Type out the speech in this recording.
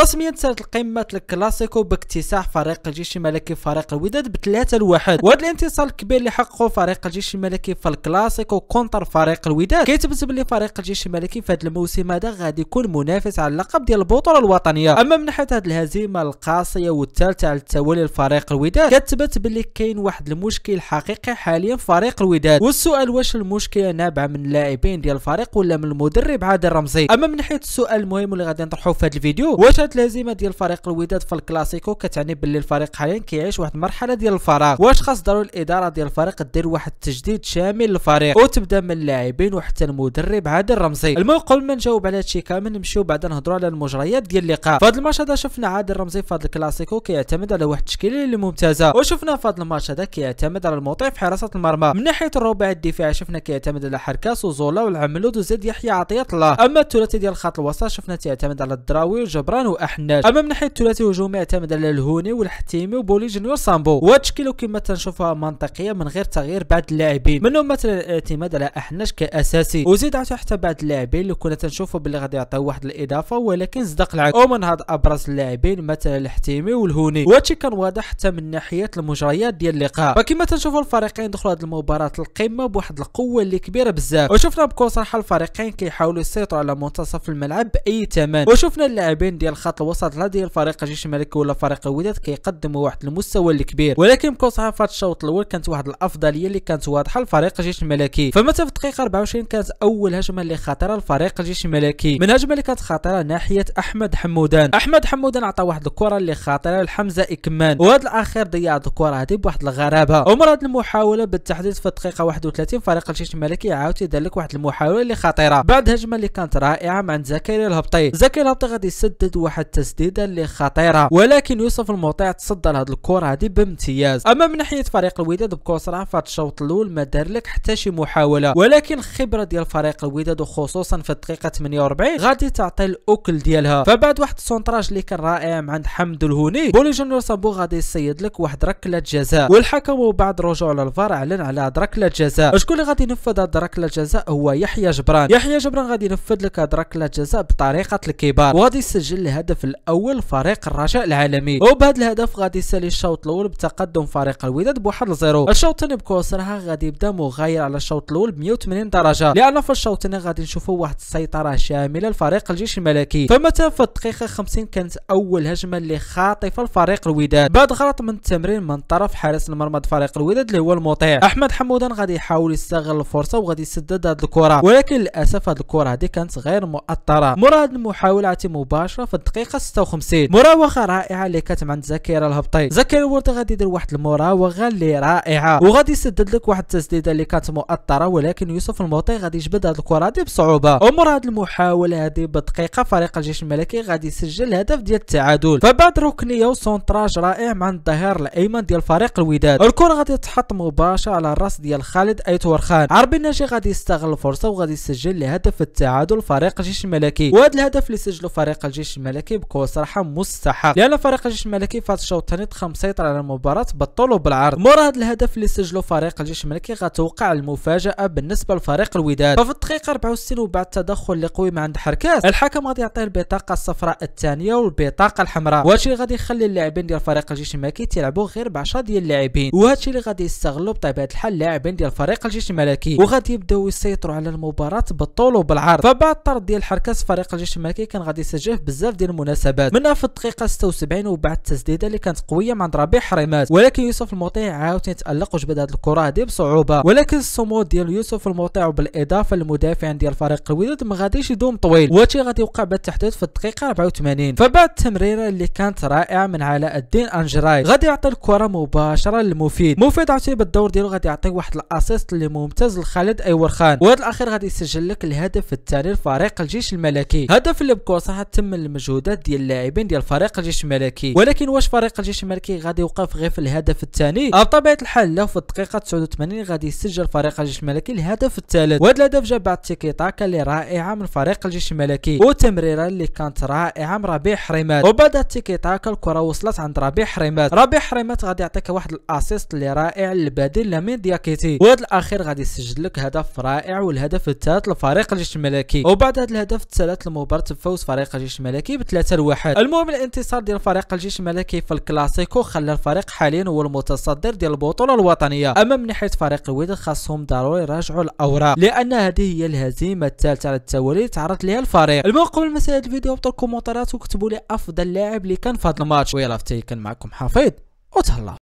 رسميا سارت القمة الكلاسيكو باكتساح فريق الجيش الملكي فريق الوداد بثلاثة لواحد وهذا الانتصار الكبير اللي حققه فريق الجيش الملكي في الكلاسيكو كونتر فريق الوداد كيتبت بلي فريق الجيش الملكي في هذا الموسم هذا غادي يكون منافس على اللقب ديال البطولة الوطنية اما من ناحية هذه الهزيمة القاسية والثالثة على التوالي لفريق الوداد كتبت بلي كاين واحد المشكل حقيقي حاليا في فريق الوداد والسؤال واش المشكلة نابعة من اللاعبين ديال الفريق ولا من المدرب عادل رمزي اما من ناحية السؤال المهم اللي غادي نطرحه في هذا الفيديو واش مشات الهزيمه ديال فريق الوداد في الكلاسيكو كتعني باللي الفريق حاليا كيعيش واحد المرحله ديال الفراغ واش خاص ضروري الاداره ديال الفريق دير واحد التجديد شامل للفريق وتبدا من اللاعبين وحتى المدرب عادل رمزي المهم قبل ما نجاوب على هادشي كامل نمشيو بعدا نهضروا على المجريات ديال اللقاء فهاد الماتش هذا شفنا عادل رمزي في هاد الكلاسيكو كيعتمد على واحد التشكيله اللي ممتازه وشفنا في هاد الماتش هذا كيعتمد على الموطي في حراسه المرمى من ناحيه الرباع الدفاعي شفنا كيعتمد على حركاس وزولا والعملود وزيد يحيى عطيه الله اما الثلاثي ديال خط الوسط شفنا تيعتمد على الدراوي وجبران وأحناش أما من ناحية الثلاثي الهجومي اعتمد على الهوني والحتيمي وبولي جونيور سامبو وتشكيله كما تنشوفها منطقية من غير تغيير بعض اللاعبين منهم مثلا الاعتماد على أحناش كأساسي وزيد عطوا حتى بعض اللاعبين اللي كنا تنشوفوا باللي غادي يعطيو واحد الإضافة ولكن صدق العكس ومن هاد أبرز اللاعبين مثلا الحتيمي والهوني وهادشي كان واضح حتى من ناحية المجريات ديال اللقاء فكما تنشوفوا الفريقين دخلوا هاد المباراة القمة بواحد القوة اللي كبيرة بزاف وشفنا بكل صراحة الفريقين كيحاولوا يسيطروا على منتصف الملعب بأي ثمن وشفنا اللاعبين ديال ديال الخط الوسط لا ديال فريق الجيش الملكي ولا فريق الوداد كيقدموا واحد المستوى الكبير ولكن بكل صراحه في الشوط الاول كانت واحد الافضليه اللي كانت واضحه لفريق الجيش الملكي فمتى في الدقيقه 24 كانت اول هجمه اللي خطره لفريق الجيش الملكي من هجمه اللي كانت خطره ناحيه احمد حمودان احمد حمودان عطى واحد الكره اللي خطره لحمزه اكمان وهذا الاخير ضيع الكره هذه بواحد الغرابه عمر هذه المحاوله بالتحديد في الدقيقه 31 فريق الجيش الملكي عاود يدير لك واحد المحاوله اللي خطيره بعد هجمه اللي كانت رائعه مع زكريا الهبطي زكريا الهبطي غادي يسدد واحد التسديده اللي خطيره ولكن يوسف المطيع تصدى لهاد الكره هذه بامتياز اما من ناحيه فريق الوداد بكل صراحه الشوط الاول ما دار لك حتى شي محاوله ولكن الخبره ديال فريق الوداد وخصوصا في الدقيقه 48 غادي تعطي الاكل ديالها فبعد واحد السونتراج اللي كان رائع من عند حمد الهوني بولي جونيور صابو غادي يصيد لك واحد ركله جزاء والحكم وبعد رجوع للفار اعلن على هاد ركله جزاء شكون اللي غادي ينفذ هاد ركله جزاء هو يحيى جبران يحيى جبران غادي ينفذ لك هاد ركله جزاء بطريقه الكبار وغادي يسجل الهدف الاول فريق الرجاء العالمي وبهذا الهدف غادي يسالي الشوط الاول بتقدم فريق الوداد بواحد لزيرو الشوط الثاني بكوسرها غادي يبدا مغاير على الشوط الاول ب 180 درجه لان في الشوط الثاني غادي نشوفوا واحد السيطره شامله لفريق الجيش الملكي فمثلا في الدقيقه 50 كانت اول هجمه اللي خاطفه لفريق الوداد بعد غلط من التمرين من طرف حارس المرمى فريق الوداد اللي هو المطيع احمد حمودان غادي يحاول يستغل الفرصه وغادي يسدد هذه الكره ولكن للاسف هذه الكره هذه كانت غير مؤطره مراد المحاوله مباشره في الدقيقه 56 مراوغه رائعه اللي كانت عند زكير الهبطي زكير الورد غادي يدير واحد المراوغه اللي رائعه وغادي يسدد لك واحد التسديده اللي كانت مؤطره ولكن يوسف الموطي غادي يجبد هذه الكره دي بصعوبه ومر هذه المحاوله هذه بدقيقه فريق الجيش الملكي غادي يسجل الهدف ديال التعادل فبعد ركنيه وسونتراج رائع مع الظهير الايمن ديال فريق الوداد الكره غادي تحط مباشره على الراس ديال خالد ايتور خان عربي الناجي غادي يستغل الفرصه وغادي يسجل لهدف التعادل فريق الجيش الملكي وهذا الهدف اللي سجله فريق الجيش الملكي الملكي بقوه صراحه مستحق لان فريق الجيش الملكي في هذا الشوط الثاني تخا مسيطر على المباراه بالطول وبالعرض مورا هذا الهدف اللي سجله فريق الجيش الملكي غتوقع المفاجاه بالنسبه لفريق الوداد ففي الدقيقه 64 وبعد تدخل اللي قوي من عند حركات الحكم غادي يعطي البطاقه الصفراء الثانيه والبطاقه الحمراء وهادشي اللي غادي يخلي اللاعبين ديال فريق الجيش الملكي تيلعبوا غير ب 10 ديال اللاعبين وهادشي اللي غادي يستغلوا بطبيعه الحال اللاعبين ديال فريق الجيش الملكي وغادي يبداو يسيطروا على المباراه بالطول وبالعرض فبعد الطرد ديال حركات فريق الجيش الملكي كان غادي يسجل بزاف هذه المناسبات منها في الدقيقه 76 وبعد التسديده اللي كانت قويه من عند ربيع حريمات ولكن يوسف المطيع عاوتاني تالق وجبد هذه الكره هذه بصعوبه ولكن الصمود ديال يوسف المطيع وبالإضافة للمدافع ديال فريق الوداد ما غاديش يدوم طويل وهادشي غادي يوقع بالتحديد في الدقيقه 84 فبعد التمريره اللي كانت رائعه من علاء الدين انجراي غادي يعطي الكره مباشره لمفيد مفيد عاوتاني بالدور ديالو غادي يعطي واحد الاسيست اللي ممتاز لخالد ايورخان وهذا الاخير غادي يسجل لك الهدف الثاني لفريق الجيش الملكي هدف اللي بكل صحه تم المجهود المجهودات ديال اللاعبين ديال فريق الجيش الملكي ولكن واش فريق الجيش الملكي غادي يوقف غير في الهدف الثاني آه، بطبيعه الحال لا في الدقيقه 89 غادي يسجل فريق الجيش الملكي الهدف الثالث وهذا الهدف جا بعد تيكي تاكا اللي رائعه من فريق الجيش الملكي وتمريره اللي كانت رائعه من ربيع حريمات وبعد تيكي تاكا الكره وصلت عند ربيع حريمات ربيع حريمات غادي يعطيك واحد الاسيست اللي رائع للبديل لامين دياكيتي وهذا الاخير غادي يسجل لك هدف رائع والهدف الثالث لفريق الجيش الملكي وبعد هذا الهدف الثالث لمباراه فوز فريق الجيش الملكي بثلاثه لواحد المهم الانتصار ديال فريق الجيش الملكي في الكلاسيكو خلى الفريق حاليا هو المتصدر ديال البطوله الوطنيه اما من ناحية فريق الوداد خاصهم ضروري يراجعوا الاوراق لان هذه هي الهزيمه الثالثه على التوالي تعرض لها الفريق المهم قبل ما نسال الفيديو هبطوا الكومنتات وكتبوا لي افضل لاعب اللي كان في هذا الماتش ويلا فتي كان معكم حفيظ وتهلا